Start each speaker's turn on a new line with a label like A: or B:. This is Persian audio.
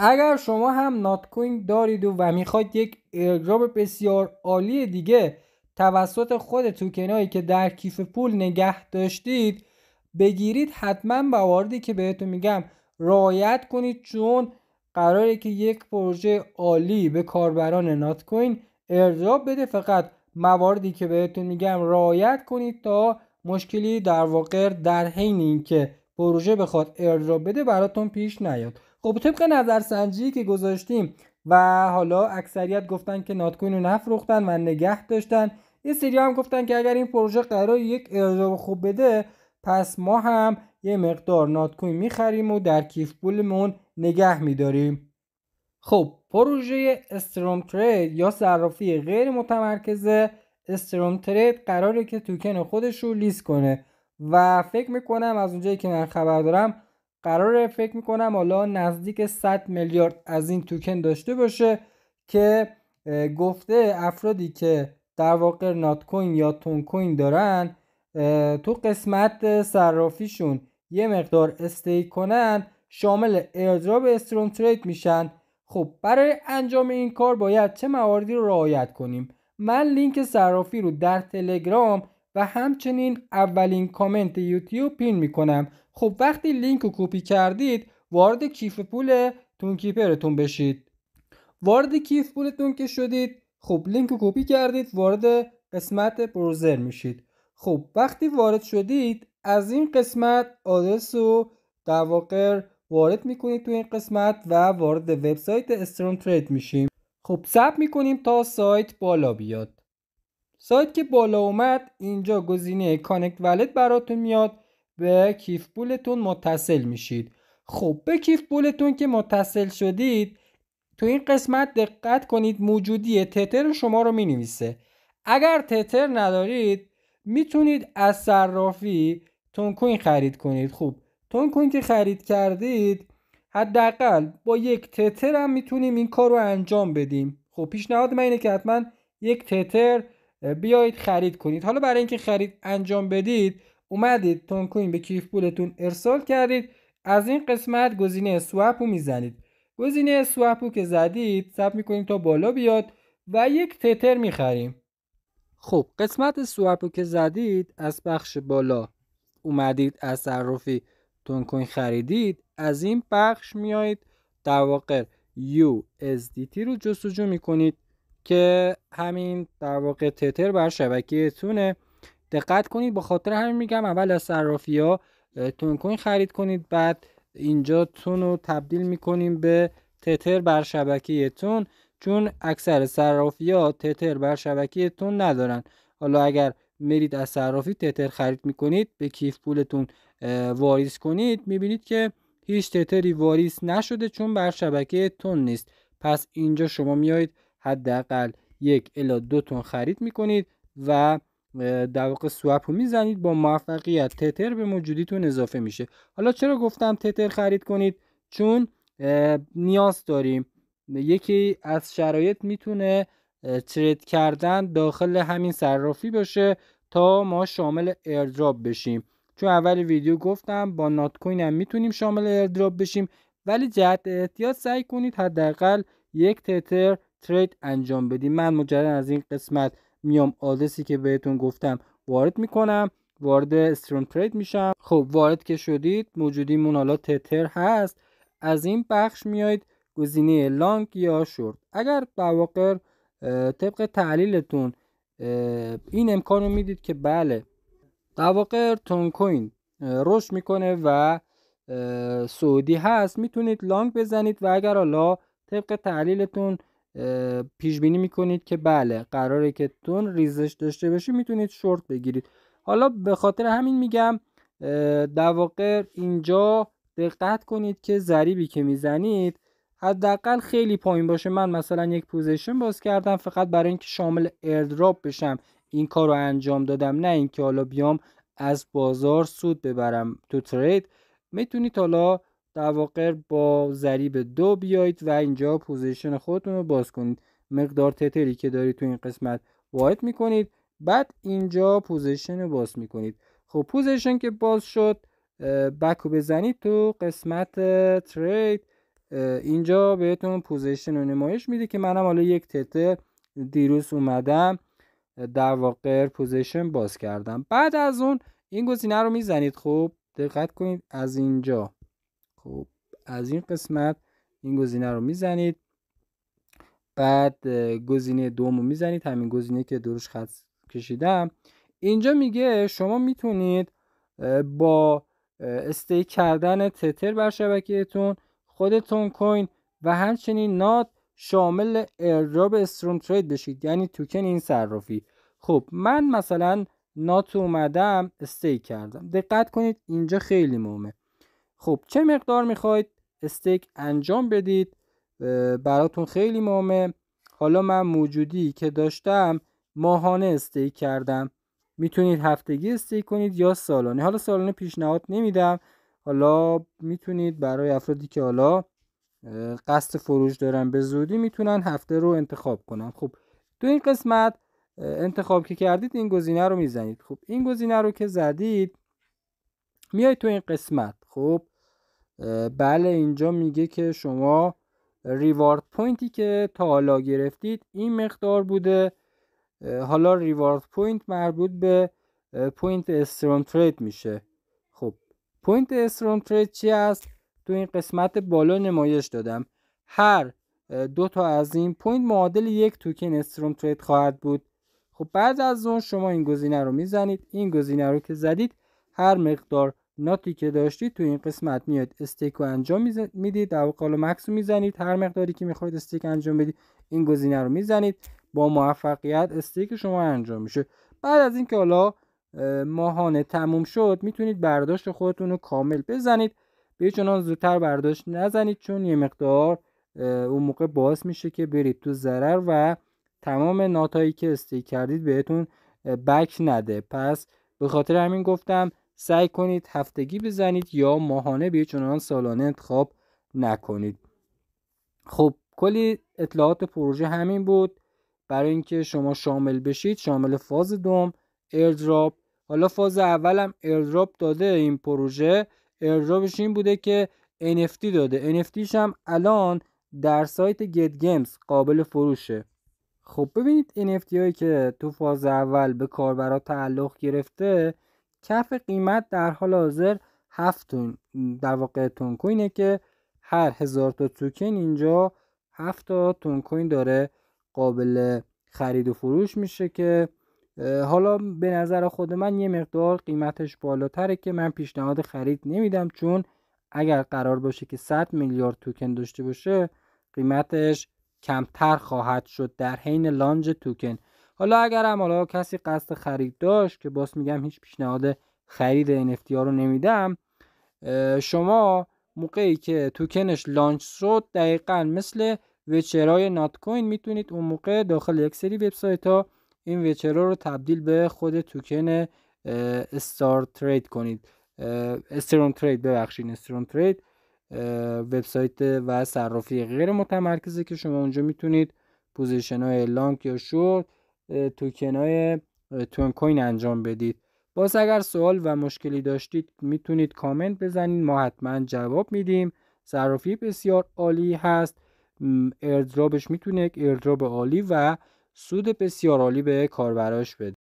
A: اگر شما هم نات کوین دارید و میخواید یک ایردراپ بسیار عالی دیگه توسط خود توکنایی که در کیف پول نگه داشتید بگیرید حتما مواردی که بهتون میگم رعایت کنید چون قراره که یک پروژه عالی به کاربران نات کوین ارجاب بده فقط مواردی که بهتون میگم رعایت کنید تا مشکلی در واقع در حین اینکه پروژه بخواد ارجاب بده براتون پیش نیاد خب طبق نظرسنجی که گذاشتیم و حالا اکثریت گفتن که کوین رو نفروختن و نگه داشتن یه سری هم گفتن که اگر این پروژه قرار یک ارزاب خوب بده پس ما هم یه مقدار ناتکوین میخریم و در کیف پولمون نگه میداریم خب پروژه استروم ترید یا صرافی غیر متمرکز استروم ترید قراره که توکن خودش رو لیست کنه و فکر میکنم از اونجایی که من خبر دارم قرار فکر میکنم حالا نزدیک 100 میلیارد از این توکن داشته باشه که گفته افرادی که در واقع نات کوین یا تون کوین دارن تو قسمت صرافیشون یه مقدار استیک کنن شامل ایردراب استرون ترید میشن خب برای انجام این کار باید چه مواردی رو رعایت کنیم من لینک صرافی رو در تلگرام و همچنین اولین کامنت یوتیوب پین میکنم خب وقتی لینک رو کپی کردید وارد کیف پول تونکیپرتون بشید وارد کیف پولتون که شدید خب لینک رو کپی کردید وارد قسمت بروزر میشید خب وقتی وارد شدید از این قسمت آدرس رو در وارد میکنید تو این قسمت و وارد وبسایت استرون ترید میشیم خب سب میکنیم تا سایت بالا بیاد سایت که بالا اومد اینجا گزینه کانکت ولت براتون میاد به کیف پولتون متصل میشید خب به کیف پولتون که متصل شدید تو این قسمت دقت کنید موجودی تتر شما رو می نویسه اگر تتر ندارید میتونید از صرافی تونکوین خرید کنید خب تونکوین که خرید کردید حداقل با یک تتر هم میتونیم این کار رو انجام بدیم خب پیشنهاد من اینه که حتما یک تتر بیایید خرید کنید حالا برای اینکه خرید انجام بدید اومدید تون کوین به کیف پولتون ارسال کردید از این قسمت گزینه سوپو میزنید گزینه سوپو که زدید سب میکنیم تا بالا بیاد و یک تتر میخریم خب قسمت سوپو که زدید از بخش بالا اومدید از صرافی تون کوین خریدید از این بخش میایید در واقع USDT رو جستجو میکنید که همین در واقع تتر بر شبکه تونه دقت کنید به خاطر همین میگم اول از صرافی ها تون کوین خرید کنید بعد اینجا تون رو تبدیل میکنیم به تتر بر شبکه تون چون اکثر صرافی ها تتر بر شبکه تون ندارن حالا اگر میرید از صرافی تتر خرید میکنید به کیف پولتون واریز کنید میبینید که هیچ تتری واریز نشده چون بر شبکه تون نیست پس اینجا شما میایید حداقل یک الا دو تون خرید میکنید و در واقع سوپ رو میزنید با موفقیت تتر به موجودیتون اضافه میشه حالا چرا گفتم تتر خرید کنید چون نیاز داریم یکی از شرایط میتونه ترید کردن داخل همین صرافی باشه تا ما شامل ایردراپ بشیم چون اول ویدیو گفتم با نات کوین هم میتونیم شامل ایردراپ بشیم ولی جهت احتیاط سعی کنید حداقل یک تتر ترید انجام بدیم من مجرد از این قسمت میام آدرسی که بهتون گفتم وارد میکنم وارد استریم ترید میشم خب وارد که شدید موجودیمون حالا تتر هست از این بخش میایید گزینه لانگ یا شورت اگر در واقع طبق تحلیلتون این امکان رو میدید که بله در واقع تون کوین رشد میکنه و سعودی هست میتونید لانگ بزنید و اگر حالا طبق تحلیلتون پیش بینی میکنید که بله قراره که تون ریزش داشته باشی میتونید شورت بگیرید حالا به خاطر همین میگم در واقع اینجا دقت کنید که ضریبی که میزنید حداقل خیلی پایین باشه من مثلا یک پوزیشن باز کردم فقط برای اینکه شامل ایردراپ بشم این کار رو انجام دادم نه اینکه حالا بیام از بازار سود ببرم تو ترید میتونید حالا در واقع با ضریب دو بیایید و اینجا پوزیشن خودتون رو باز کنید مقدار تتری که دارید تو این قسمت وارد میکنید بعد اینجا پوزیشن رو باز میکنید خب پوزیشن که باز شد بک رو بزنید تو قسمت ترید اینجا بهتون پوزیشن رو نمایش میده که منم حالا یک تتر دیروز اومدم در واقع پوزیشن باز کردم بعد از اون این گزینه رو میزنید خب دقت کنید از اینجا خب از این قسمت این گزینه رو میزنید بعد گزینه دوم رو میزنید همین گزینه که دروش خط کشیدم اینجا میگه شما میتونید با استیک کردن تتر بر شبکهتون خودتون کوین و همچنین نات شامل ایردراب استروم ترید بشید یعنی توکن این صرافی خب من مثلا نات اومدم استیک کردم دقت کنید اینجا خیلی مهمه خب چه مقدار میخواید استیک انجام بدید براتون خیلی مهمه حالا من موجودی که داشتم ماهانه استیک کردم میتونید هفتگی استیک کنید یا سالانه حالا سالانه پیشنهاد نمیدم حالا میتونید برای افرادی که حالا قصد فروش دارن به زودی میتونن هفته رو انتخاب کنن خب تو این قسمت انتخاب که کردید این گزینه رو میزنید خب این گزینه رو که زدید میای تو این قسمت خب بله اینجا میگه که شما ریوارد پوینتی که تا حالا گرفتید این مقدار بوده حالا ریوارد پوینت مربوط به پوینت استرون ترید میشه خب پوینت استرون ترید چی است تو این قسمت بالا نمایش دادم هر دو تا از این پوینت معادل یک توکن استرون ترید خواهد بود خب بعد از اون شما این گزینه رو میزنید این گزینه رو که زدید هر مقدار ناتی که داشتید تو این قسمت میاد استیک رو انجام میدید در واقع مکس رو میزنید هر مقداری که میخواید استیک انجام بدید این گزینه رو میزنید با موفقیت استیک شما انجام میشه بعد از اینکه حالا ماهانه تموم شد میتونید برداشت خودتون رو کامل بزنید به چنان زودتر برداشت نزنید چون یه مقدار اون موقع باز میشه که برید تو ضرر و تمام ناتایی که استیک کردید بهتون بک نده پس به خاطر همین گفتم سعی کنید هفتگی بزنید یا ماهانه به چنان سالانه انتخاب نکنید خب کلی اطلاعات پروژه همین بود برای اینکه شما شامل بشید شامل فاز دوم ایردراپ حالا فاز هم ایردراپ داده این پروژه ایردراپش این بوده که NFT داده NFTش هم الان در سایت گت گیمز قابل فروشه خب ببینید NFT هایی که تو فاز اول به کاربرا تعلق گرفته کف قیمت در حال حاضر 7 در واقع تون کوینه که هر هزار تا توکن اینجا 7 تا تون کوین داره قابل خرید و فروش میشه که حالا به نظر خود من یه مقدار قیمتش بالاتره که من پیشنهاد خرید نمیدم چون اگر قرار باشه که 100 میلیارد توکن داشته باشه قیمتش کمتر خواهد شد در حین لانج توکن حالا هم حالا کسی قصد خرید داشت که باز میگم هیچ پیشنهاد خرید NFT ها رو نمیدم شما موقعی که توکنش لانچ شد دقیقا مثل وچرای نات کوین میتونید اون موقع داخل یک سری وبسایت ها این وچرا رو تبدیل به خود توکن استار ترید کنید استرون ترید ببخشید استرون ترید وبسایت و صرافی غیر متمرکزه که شما اونجا میتونید پوزیشن های لانگ یا شورت توکن های تون کوین انجام بدید باز اگر سوال و مشکلی داشتید میتونید کامنت بزنید ما حتما جواب میدیم صرافی بسیار عالی هست اردرابش میتونه یک عالی و سود بسیار عالی به کاربراش بده